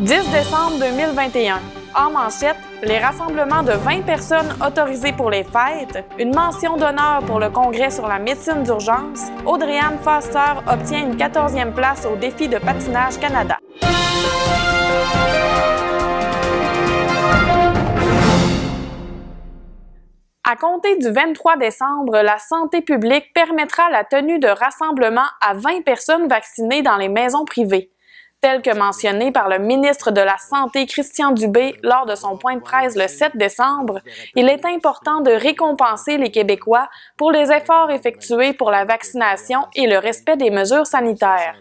10 décembre 2021. En manchette, les rassemblements de 20 personnes autorisées pour les fêtes, une mention d'honneur pour le Congrès sur la médecine d'urgence, Audrey-Anne Foster obtient une 14e place au défi de patinage Canada. À compter du 23 décembre, la santé publique permettra la tenue de rassemblements à 20 personnes vaccinées dans les maisons privées tel que mentionné par le ministre de la Santé Christian Dubé lors de son point de presse le 7 décembre, il est important de récompenser les Québécois pour les efforts effectués pour la vaccination et le respect des mesures sanitaires.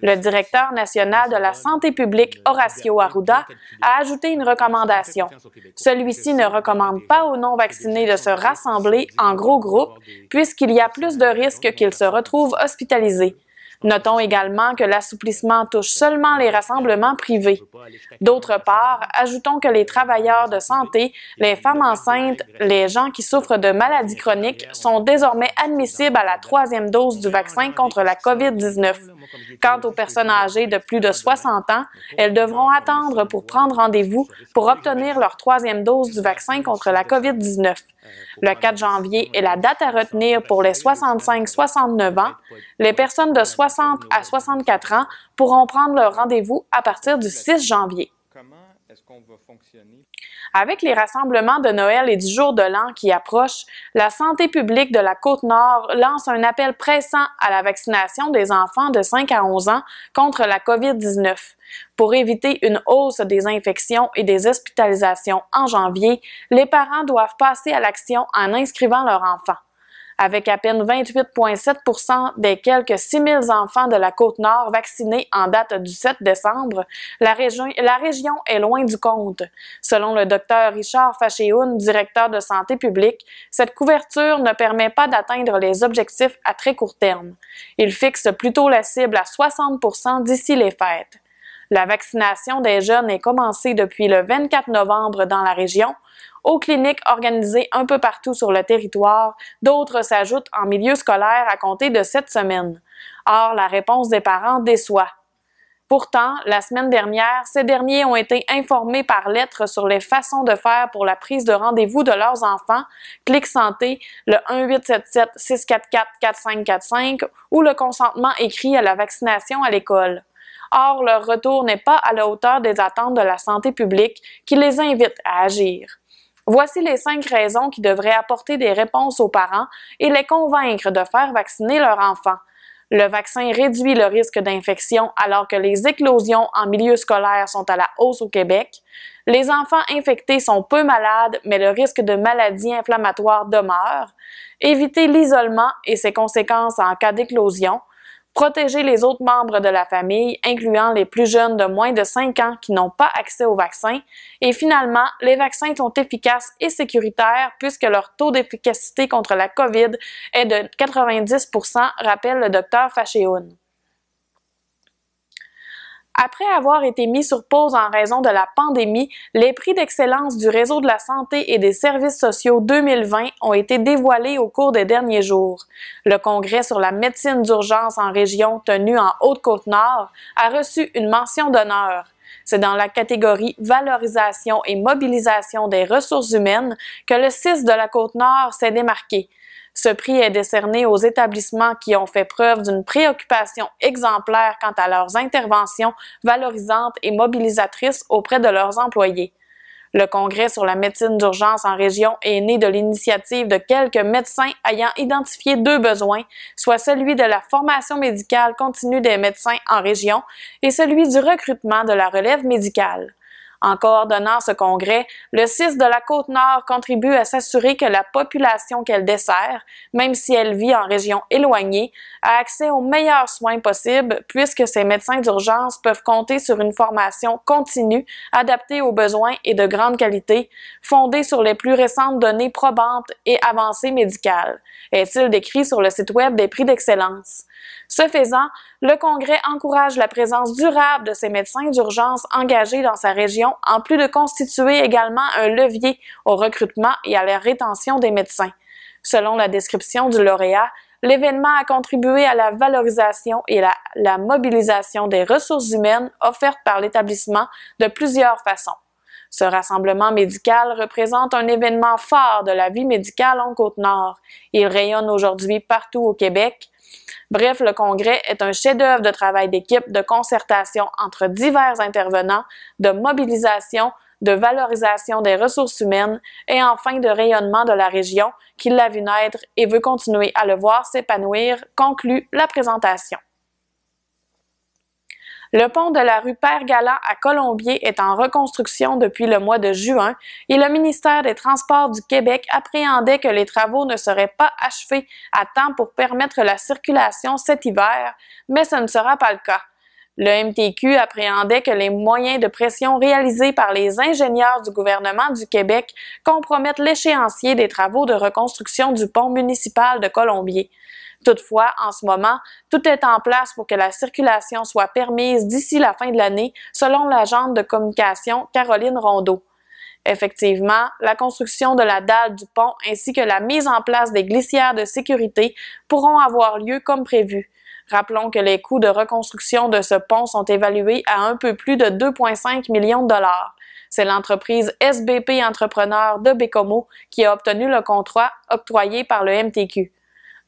Le directeur national de la santé publique, Horacio Arruda, a ajouté une recommandation. Celui-ci ne recommande pas aux non-vaccinés de se rassembler en gros groupes puisqu'il y a plus de risques qu'ils se retrouvent hospitalisés. Notons également que l'assouplissement touche seulement les rassemblements privés. D'autre part, ajoutons que les travailleurs de santé, les femmes enceintes, les gens qui souffrent de maladies chroniques sont désormais admissibles à la troisième dose du vaccin contre la COVID-19. Quant aux personnes âgées de plus de 60 ans, elles devront attendre pour prendre rendez-vous pour obtenir leur troisième dose du vaccin contre la COVID-19. Le 4 janvier est la date à retenir pour les 65-69 ans. Les personnes de 60 à 64 ans pourront prendre leur rendez-vous à partir du 6 janvier. Avec les rassemblements de Noël et du jour de l'an qui approchent, la santé publique de la Côte-Nord lance un appel pressant à la vaccination des enfants de 5 à 11 ans contre la COVID-19. Pour éviter une hausse des infections et des hospitalisations en janvier, les parents doivent passer à l'action en inscrivant leur enfant avec à peine 28,7 des quelques 6 000 enfants de la Côte-Nord vaccinés en date du 7 décembre, la région, est loin du compte. Selon le docteur Richard Fachéoun, directeur de santé publique, cette couverture ne permet pas d'atteindre les objectifs à très court terme. Il fixe plutôt la cible à 60 d'ici les fêtes. La vaccination des jeunes est commencée depuis le 24 novembre dans la région, aux cliniques organisées un peu partout sur le territoire, d'autres s'ajoutent en milieu scolaire à compter de cette semaine. Or, la réponse des parents déçoit. Pourtant, la semaine dernière, ces derniers ont été informés par lettre sur les façons de faire pour la prise de rendez-vous de leurs enfants, Clic Santé, le 1 644 4545 ou le consentement écrit à la vaccination à l'école. Or, leur retour n'est pas à la hauteur des attentes de la santé publique qui les invite à agir. Voici les cinq raisons qui devraient apporter des réponses aux parents et les convaincre de faire vacciner leur enfant. Le vaccin réduit le risque d'infection alors que les éclosions en milieu scolaire sont à la hausse au Québec. Les enfants infectés sont peu malades, mais le risque de maladies inflammatoires demeure. Éviter l'isolement et ses conséquences en cas d'éclosion protéger les autres membres de la famille, incluant les plus jeunes de moins de 5 ans qui n'ont pas accès au vaccin, et finalement, les vaccins sont efficaces et sécuritaires puisque leur taux d'efficacité contre la COVID est de 90 rappelle le docteur Fachéoun. Après avoir été mis sur pause en raison de la pandémie, les prix d'excellence du réseau de la santé et des services sociaux 2020 ont été dévoilés au cours des derniers jours. Le congrès sur la médecine d'urgence en région tenu en Haute-Côte-Nord a reçu une mention d'honneur. C'est dans la catégorie valorisation et mobilisation des ressources humaines que le 6 de la Côte-Nord s'est démarqué. Ce prix est décerné aux établissements qui ont fait preuve d'une préoccupation exemplaire quant à leurs interventions valorisantes et mobilisatrices auprès de leurs employés. Le Congrès sur la médecine d'urgence en région est né de l'initiative de quelques médecins ayant identifié deux besoins, soit celui de la formation médicale continue des médecins en région et celui du recrutement de la relève médicale. En coordonnant ce congrès, le SIS de la Côte-Nord contribue à s'assurer que la population qu'elle dessert, même si elle vit en région éloignée, a accès aux meilleurs soins possibles puisque ses médecins d'urgence peuvent compter sur une formation continue, adaptée aux besoins et de grande qualité, fondée sur les plus récentes données probantes et avancées médicales, est-il décrit sur le site Web des prix d'excellence. Ce faisant, le Congrès encourage la présence durable de ces médecins d'urgence engagés dans sa région, en plus de constituer également un levier au recrutement et à la rétention des médecins. Selon la description du lauréat, l'événement a contribué à la valorisation et la, la mobilisation des ressources humaines offertes par l'établissement de plusieurs façons. Ce rassemblement médical représente un événement fort de la vie médicale en Côte-Nord. Il rayonne aujourd'hui partout au Québec, Bref, le congrès est un chef-d'œuvre de travail d'équipe, de concertation entre divers intervenants, de mobilisation, de valorisation des ressources humaines et enfin de rayonnement de la région qui l'a vu naître et veut continuer à le voir s'épanouir, conclut la présentation. Le pont de la rue Père-Galant à Colombier est en reconstruction depuis le mois de juin et le ministère des Transports du Québec appréhendait que les travaux ne seraient pas achevés à temps pour permettre la circulation cet hiver, mais ce ne sera pas le cas. Le MTQ appréhendait que les moyens de pression réalisés par les ingénieurs du gouvernement du Québec compromettent l'échéancier des travaux de reconstruction du pont municipal de Colombier. Toutefois, en ce moment, tout est en place pour que la circulation soit permise d'ici la fin de l'année, selon l'agente de communication Caroline Rondeau. Effectivement, la construction de la dalle du pont ainsi que la mise en place des glissières de sécurité pourront avoir lieu comme prévu. Rappelons que les coûts de reconstruction de ce pont sont évalués à un peu plus de 2,5 millions de dollars. C'est l'entreprise SBP Entrepreneur de Bécomo qui a obtenu le contrat octroyé par le MTQ.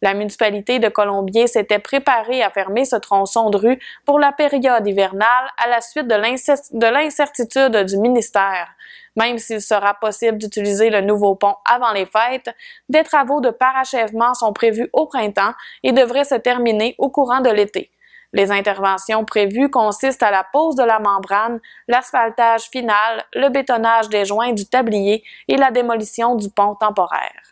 La municipalité de Colombier s'était préparée à fermer ce tronçon de rue pour la période hivernale à la suite de l'incertitude du ministère. Même s'il sera possible d'utiliser le nouveau pont avant les fêtes, des travaux de parachèvement sont prévus au printemps et devraient se terminer au courant de l'été. Les interventions prévues consistent à la pose de la membrane, l'asphaltage final, le bétonnage des joints du tablier et la démolition du pont temporaire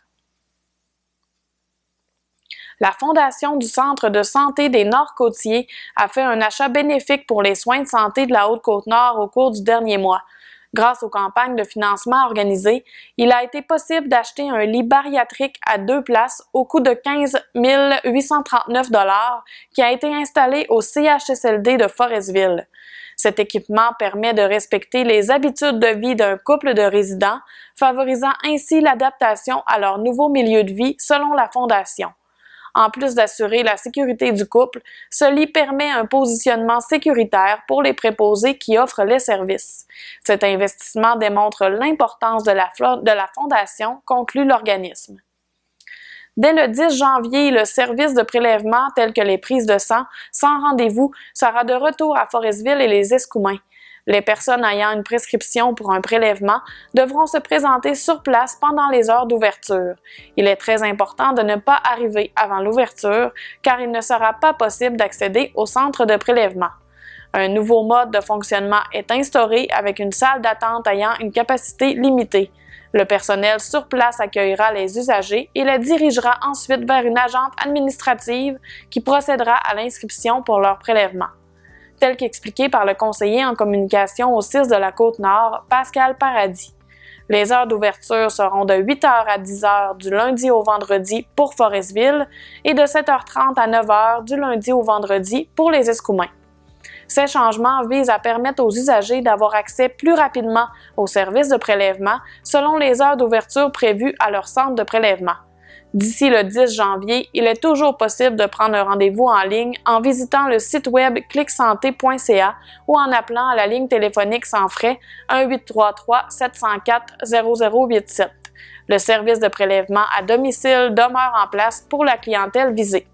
la Fondation du Centre de santé des Nord-Côtiers a fait un achat bénéfique pour les soins de santé de la Haute-Côte-Nord au cours du dernier mois. Grâce aux campagnes de financement organisées, il a été possible d'acheter un lit bariatrique à deux places au coût de 15 839 qui a été installé au CHSLD de Forestville. Cet équipement permet de respecter les habitudes de vie d'un couple de résidents, favorisant ainsi l'adaptation à leur nouveau milieu de vie selon la Fondation en plus d'assurer la sécurité du couple, ce lit permet un positionnement sécuritaire pour les préposés qui offrent les services. Cet investissement démontre l'importance de la, de la fondation, conclut l'organisme. Dès le 10 janvier, le service de prélèvement tel que les prises de sang sans rendez-vous sera de retour à Forestville et les Escoumins. Les personnes ayant une prescription pour un prélèvement devront se présenter sur place pendant les heures d'ouverture. Il est très important de ne pas arriver avant l'ouverture car il ne sera pas possible d'accéder au centre de prélèvement. Un nouveau mode de fonctionnement est instauré avec une salle d'attente ayant une capacité limitée. Le personnel sur place accueillera les usagers et les dirigera ensuite vers une agente administrative qui procédera à l'inscription pour leur prélèvement tel qu'expliqué par le conseiller en communication au 6 de la Côte-Nord, Pascal Paradis. Les heures d'ouverture seront de 8h à 10h du lundi au vendredi pour Forestville et de 7h30 à 9h du lundi au vendredi pour les Escoumins. Ces changements visent à permettre aux usagers d'avoir accès plus rapidement aux services de prélèvement selon les heures d'ouverture prévues à leur centre de prélèvement. D'ici le 10 janvier, il est toujours possible de prendre un rendez-vous en ligne en visitant le site web clicsanté.ca ou en appelant à la ligne téléphonique sans frais 1833 704 0087. Le service de prélèvement à domicile demeure en place pour la clientèle visée.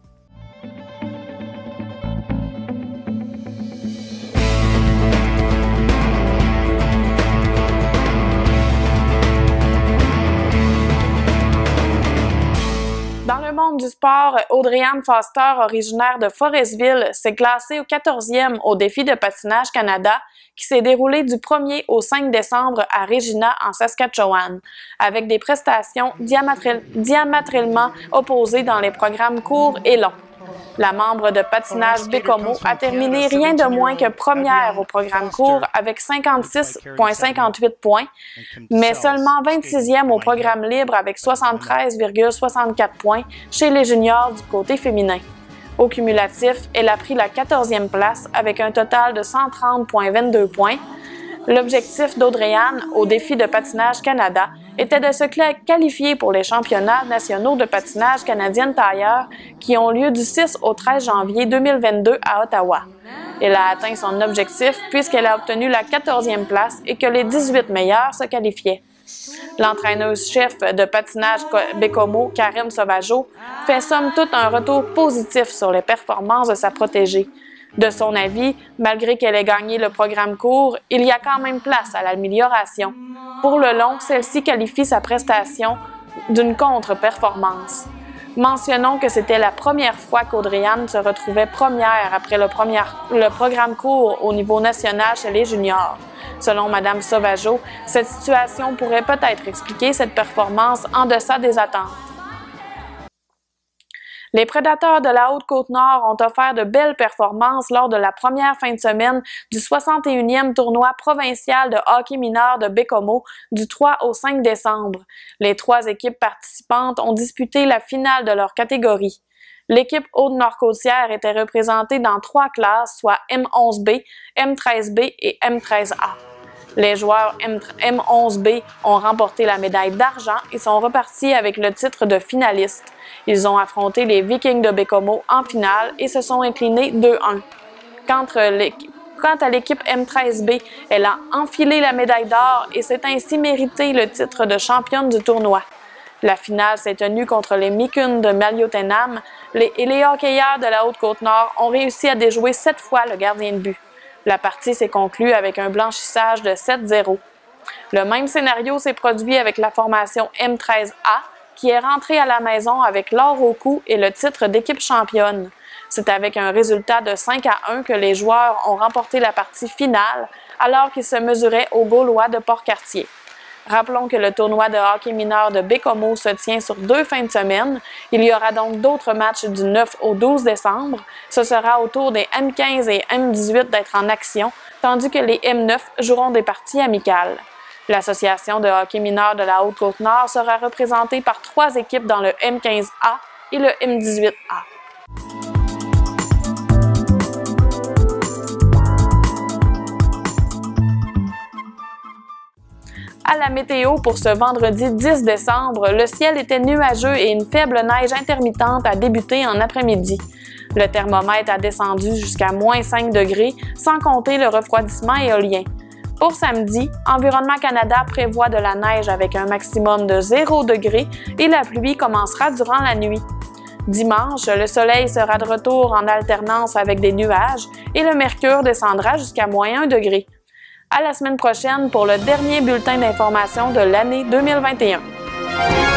sport, Audrey-Anne Foster, originaire de Forestville, s'est classée au 14e au défi de patinage Canada qui s'est déroulé du 1er au 5 décembre à Regina, en Saskatchewan, avec des prestations diamétralement opposées dans les programmes courts et longs. La membre de patinage Bécomo a terminé rien de moins que première au programme court avec 56,58 points, mais seulement 26e au programme libre avec 73,64 points chez les juniors du côté féminin. Au cumulatif, elle a pris la 14e place avec un total de 130,22 points. L'objectif daudrey au défi de patinage Canada était de se qualifier pour les championnats nationaux de patinage canadienne tailleur qui ont lieu du 6 au 13 janvier 2022 à Ottawa. Elle a atteint son objectif puisqu'elle a obtenu la 14e place et que les 18 meilleurs se qualifiaient. L'entraîneuse-chef de patinage Bécomo, Karim Sauvageau, fait somme tout un retour positif sur les performances de sa protégée, de son avis, malgré qu'elle ait gagné le programme court, il y a quand même place à l'amélioration. Pour le long, celle-ci qualifie sa prestation d'une contre-performance. Mentionnons que c'était la première fois qu'Audriane se retrouvait première après le, le programme court au niveau national chez les juniors. Selon Mme Sauvageau, cette situation pourrait peut-être expliquer cette performance en deçà des attentes. Les prédateurs de la Haute-Côte-Nord ont offert de belles performances lors de la première fin de semaine du 61e tournoi provincial de hockey mineur de Bécomo du 3 au 5 décembre. Les trois équipes participantes ont disputé la finale de leur catégorie. L'équipe Haute-Nord-Côtière était représentée dans trois classes, soit M11B, M13B et M13A. Les joueurs M11B ont remporté la médaille d'argent et sont repartis avec le titre de finaliste. Ils ont affronté les Vikings de Bécomo en finale et se sont inclinés 2-1. Quant à l'équipe M13B, elle a enfilé la médaille d'or et s'est ainsi mérité le titre de championne du tournoi. La finale s'est tenue contre les Mikun de Maliotenam et les hockeyeurs de la Haute-Côte-Nord ont réussi à déjouer sept fois le gardien de but. La partie s'est conclue avec un blanchissage de 7-0. Le même scénario s'est produit avec la formation M13A, qui est rentrée à la maison avec l'or au cou et le titre d'équipe championne. C'est avec un résultat de 5 à 1 que les joueurs ont remporté la partie finale alors qu'ils se mesuraient aux Gaulois de Port-Cartier. Rappelons que le tournoi de hockey mineur de Bécomo se tient sur deux fins de semaine. Il y aura donc d'autres matchs du 9 au 12 décembre. Ce sera au tour des M15 et M18 d'être en action, tandis que les M9 joueront des parties amicales. L'association de hockey mineur de la Haute-Côte-Nord sera représentée par trois équipes dans le M15A et le M18A. À la météo pour ce vendredi 10 décembre, le ciel était nuageux et une faible neige intermittente a débuté en après-midi. Le thermomètre a descendu jusqu'à moins 5 degrés, sans compter le refroidissement éolien. Pour samedi, Environnement Canada prévoit de la neige avec un maximum de 0 degrés et la pluie commencera durant la nuit. Dimanche, le soleil sera de retour en alternance avec des nuages et le mercure descendra jusqu'à moins 1 degré. À la semaine prochaine pour le dernier bulletin d'information de l'année 2021.